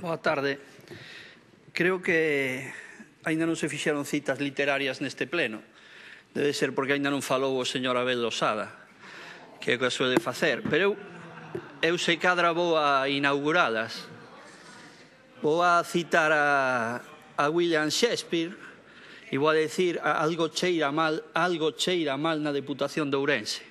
Boa tarde. Creo que aínda non se fixeron citas literarias neste pleno. Debe ser porque aínda non falou o señor Abel Losada, que é o que suele facer. Pero eu, eu sei cadra vou a inauguralas. Vou a citar a, a William Shakespeare e vou a decir algo cheira mal, algo cheira mal na Deputación de Ourense.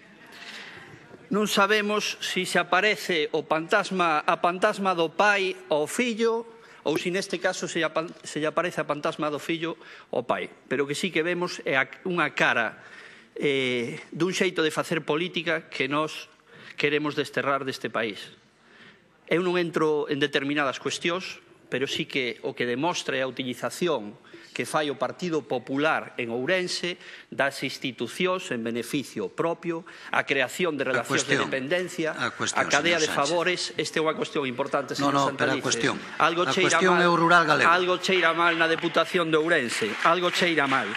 Non sabemos se se aparece o fantasma, a fantasma do pai ao fillo ou se neste caso se, se lle aparece a fantasma do fillo ao pai. Pero o que sí que vemos é unha cara eh, dun xeito de facer política que nós queremos desterrar deste país. Eu non entro en determinadas cuestións, pero sí que o que demostra é a utilización que fai o Partido Popular en Ourense das institucións en beneficio propio, a creación de relacións cuestión, de dependencia, a, cuestión, a cadea de favores, esta é unha cuestión importante, señor no, no, Santalices. Pero a cuestión, algo a cheira cuestión mal, é o rural galego. Algo cheira mal na Deputación de Ourense, algo cheira mal.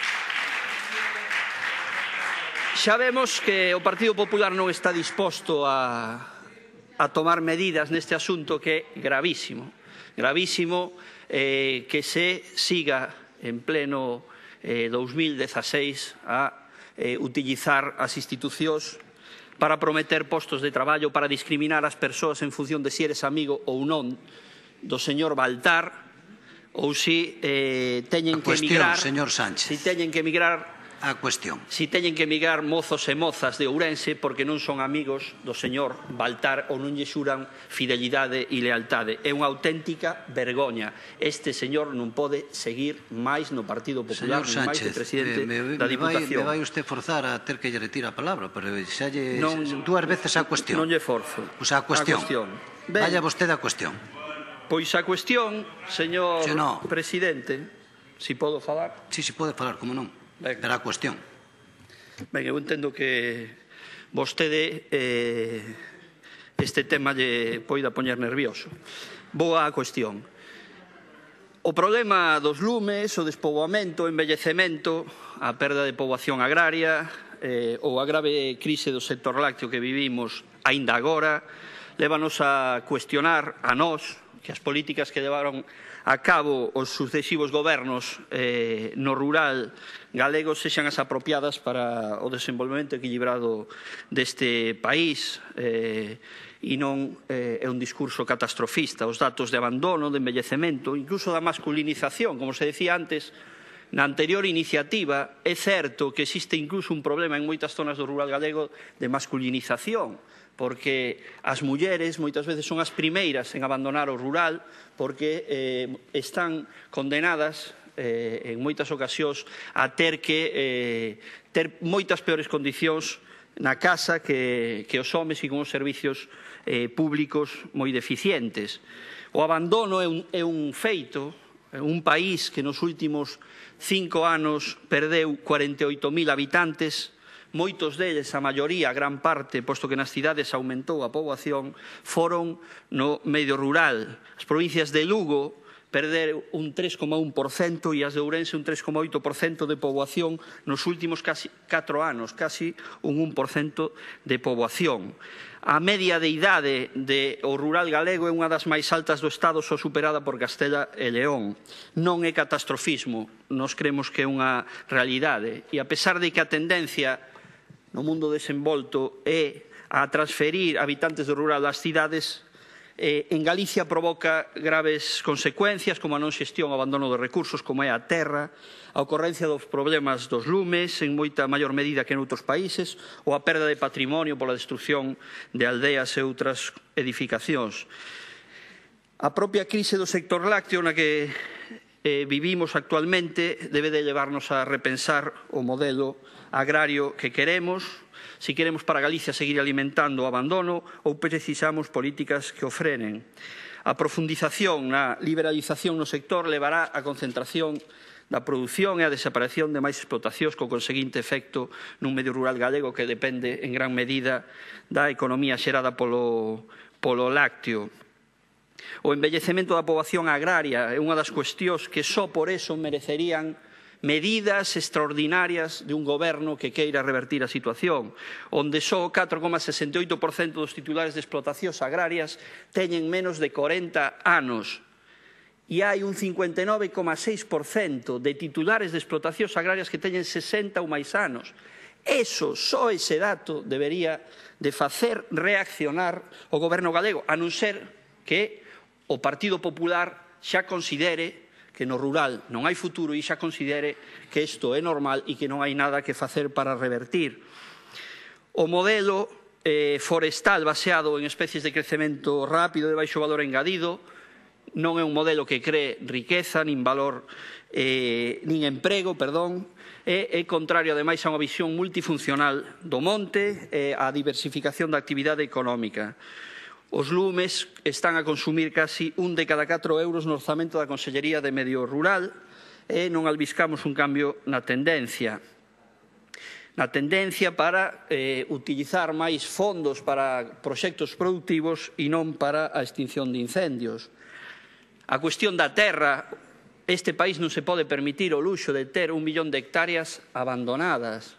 Xa vemos que o Partido Popular non está disposto a, a tomar medidas neste asunto que é gravísimo gravísimo eh, que se siga en pleno eh, 2016 a eh, utilizar as institucións para prometer postos de traballo, para discriminar as persoas en función de si eres amigo ou non do señor Baltar ou si eh, teñen que emigrar, señor Sánchez. si teñen que emigrar a cuestión. Si teñen que emigrar mozos e mozas de Ourense porque non son amigos do señor Baltar ou non lle xuran fidelidade e lealtade. É unha auténtica vergoña. Este señor non pode seguir máis no Partido Popular, señor Sánchez, máis que presidente eh, me, da Diputación. Me vai, me vai usted forzar a ter que lle retira a palabra, pero xa lle non, dúas veces a cuestión. Non lle forzo. Pois a cuestión. A cuestión. Ben, Vaya vostede a cuestión. Pois a cuestión, señor no. presidente, si podo falar. Si, si pode falar, como non ben. da cuestión. Ben, eu entendo que vostede eh, este tema lle poida poñer nervioso. Boa a cuestión. O problema dos lumes, o despoboamento, o envellecemento, a perda de poboación agraria eh, ou a grave crise do sector lácteo que vivimos aínda agora, lévanos a cuestionar a nós, que as políticas que levaron a cabo os sucesivos gobernos eh, no rural galego sexan as apropiadas para o desenvolvemento equilibrado deste país eh, e non eh, é un discurso catastrofista. Os datos de abandono, de envellecemento, incluso da masculinización, como se decía antes, Na anterior iniciativa é certo que existe incluso un problema en moitas zonas do rural galego de masculinización porque as mulleres moitas veces son as primeiras en abandonar o rural porque eh, están condenadas eh, en moitas ocasións a ter que eh, ter moitas peores condicións na casa que, que os homes e con os servicios eh, públicos moi deficientes. O abandono é un, é un feito, un país que nos últimos cinco anos perdeu 48.000 habitantes, moitos deles, a maioría, a gran parte, posto que nas cidades aumentou a poboación, foron no medio rural. As provincias de Lugo perder un 3,1% e as de Ourense un 3,8% de poboación nos últimos casi 4 anos, casi un 1% de poboación. A media de idade de o rural galego é unha das máis altas do Estado, só superada por Castela e León. Non é catastrofismo, nos cremos que é unha realidade. E a pesar de que a tendencia no mundo desenvolto e a transferir habitantes do rural ás cidades eh, en Galicia provoca graves consecuencias como a non xestión, o abandono de recursos como é a terra, a ocorrencia dos problemas dos lumes en moita maior medida que en outros países ou a perda de patrimonio pola destrucción de aldeas e outras edificacións. A propia crise do sector lácteo na que eh, vivimos actualmente debe de levarnos a repensar o modelo agrario que queremos, si queremos para Galicia seguir alimentando o abandono ou precisamos políticas que o frenen. A profundización na liberalización no sector levará a concentración da produción e a desaparición de máis explotacións co conseguinte efecto nun medio rural galego que depende en gran medida da economía xerada polo, polo lácteo. O envellecemento da poboación agraria é unha das cuestións que só por eso merecerían medidas extraordinarias de un goberno que queira revertir a situación, onde só o 4,68% dos titulares de explotacións agrarias teñen menos de 40 anos e hai un 59,6% de titulares de explotacións agrarias que teñen 60 ou máis anos. Eso, só ese dato, debería de facer reaccionar o goberno galego, a non ser que o Partido Popular xa considere que no rural non hai futuro e xa considere que isto é normal e que non hai nada que facer para revertir. O modelo eh, forestal baseado en especies de crecemento rápido de baixo valor engadido non é un modelo que cree riqueza nin valor eh, nin emprego, perdón, e é contrario ademais a unha visión multifuncional do monte e eh, á diversificación da actividade económica. Os lumes están a consumir casi un de cada catro euros no orzamento da Consellería de Medio Rural e non albiscamos un cambio na tendencia. Na tendencia para eh, utilizar máis fondos para proxectos productivos e non para a extinción de incendios. A cuestión da terra, este país non se pode permitir o luxo de ter un millón de hectáreas abandonadas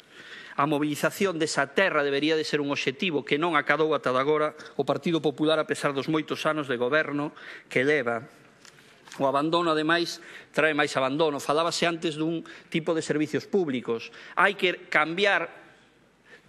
A mobilización desa terra debería de ser un obxectivo que non acadou ata agora o Partido Popular a pesar dos moitos anos de goberno que leva O abandono, ademais, trae máis abandono. Falábase antes dun tipo de servicios públicos. Hai que cambiar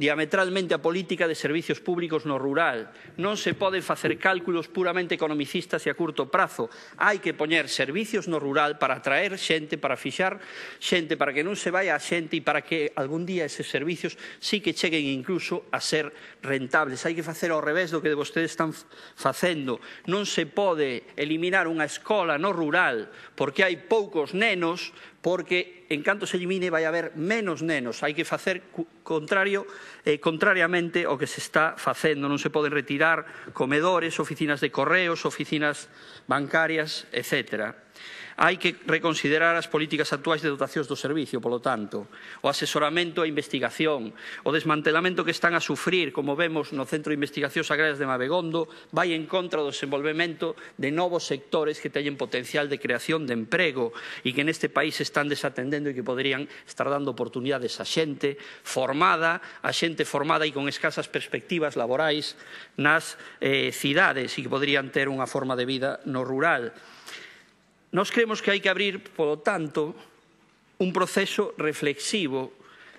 diametralmente a política de servizos públicos no rural. Non se pode facer cálculos puramente economicistas e a curto prazo. Hai que poñer servizos no rural para atraer xente, para fixar xente, para que non se vai a xente e para que algún día eses servizos sí que cheguen incluso a ser rentables. Hai que facer ao revés do que vostedes están facendo. Non se pode eliminar unha escola no rural porque hai poucos nenos, porque en canto se elimine vai haber menos nenos. Hai que facer contrario eh, contrariamente ao que se está facendo. Non se poden retirar comedores, oficinas de correos, oficinas bancarias, etcétera. Hai que reconsiderar as políticas actuais de dotacións do servicio, polo tanto, o asesoramento e investigación, o desmantelamento que están a sufrir, como vemos no Centro de Investigacións Agrarias de Mabegondo, vai en contra do desenvolvemento de novos sectores que teñen potencial de creación de emprego e que neste país están desatendendo e que poderían estar dando oportunidades a xente formada, a xente formada e con escasas perspectivas laborais nas eh, cidades e que poderían ter unha forma de vida no rural. Nós cremos que hai que abrir, polo tanto, un proceso reflexivo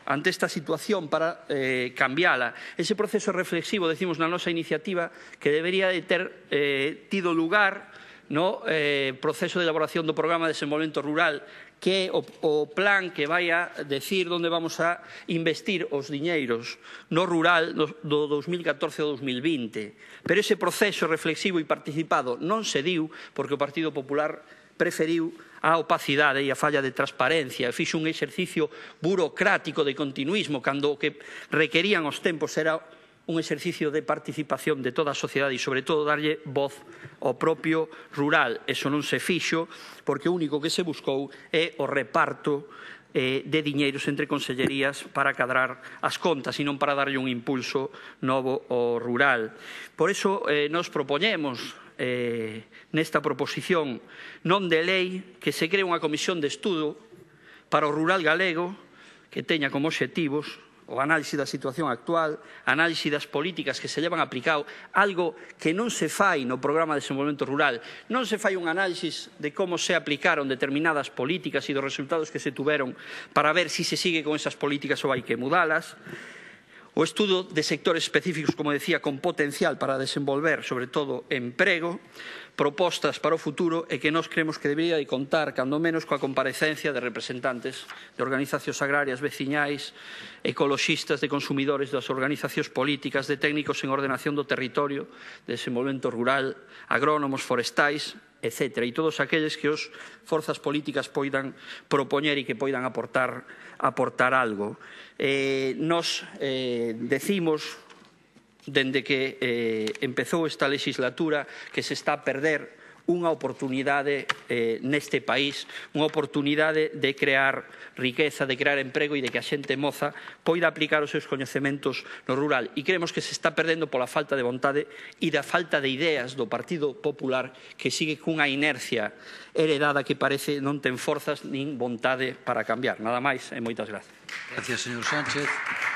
ante esta situación para eh, cambiala. Ese proceso reflexivo, decimos na nosa iniciativa, que debería de ter eh, tido lugar no eh, proceso de elaboración do programa de desenvolvemento rural que o, o plan que vai a decir onde vamos a investir os diñeiros no rural do, do 2014 ao 2020. Pero ese proceso reflexivo e participado non se diu porque o Partido Popular preferiu a opacidade e a falla de transparencia e fixo un exercicio burocrático de continuismo cando o que requerían os tempos era un exercicio de participación de toda a sociedade e, sobre todo, darlle voz ao propio rural. Eso non se fixo porque o único que se buscou é o reparto eh, de diñeiros entre consellerías para cadrar as contas e non para darlle un impulso novo ao rural. Por iso eh, nos propoñemos eh, nesta proposición non de lei que se cree unha comisión de estudo para o rural galego que teña como obxectivos o análise da situación actual, análise das políticas que se llevan aplicado, algo que non se fai no programa de desenvolvemento rural. Non se fai un análisis de como se aplicaron determinadas políticas e dos resultados que se tuveron para ver se si se sigue con esas políticas ou hai que mudalas o estudo de sectores específicos, como decía, con potencial para desenvolver, sobre todo, emprego, propostas para o futuro e que nós cremos que debería de contar, cando menos, coa comparecencia de representantes de organizacións agrarias, veciñais, ecoloxistas, de consumidores, das organizacións políticas, de técnicos en ordenación do territorio, de desenvolvemento rural, agrónomos, forestais, etc. E todos aqueles que os forzas políticas poidan propoñer e que poidan aportar, aportar algo. Eh, nos eh, decimos, dende que eh, empezou esta legislatura, que se está a perder unha oportunidade eh, neste país, unha oportunidade de crear riqueza, de crear emprego e de que a xente moza poida aplicar os seus coñecementos no rural. E creemos que se está perdendo pola falta de vontade e da falta de ideas do Partido Popular que sigue cunha inercia heredada que parece non ten forzas nin vontade para cambiar. Nada máis e moitas grazas. Gracias, señor Sánchez.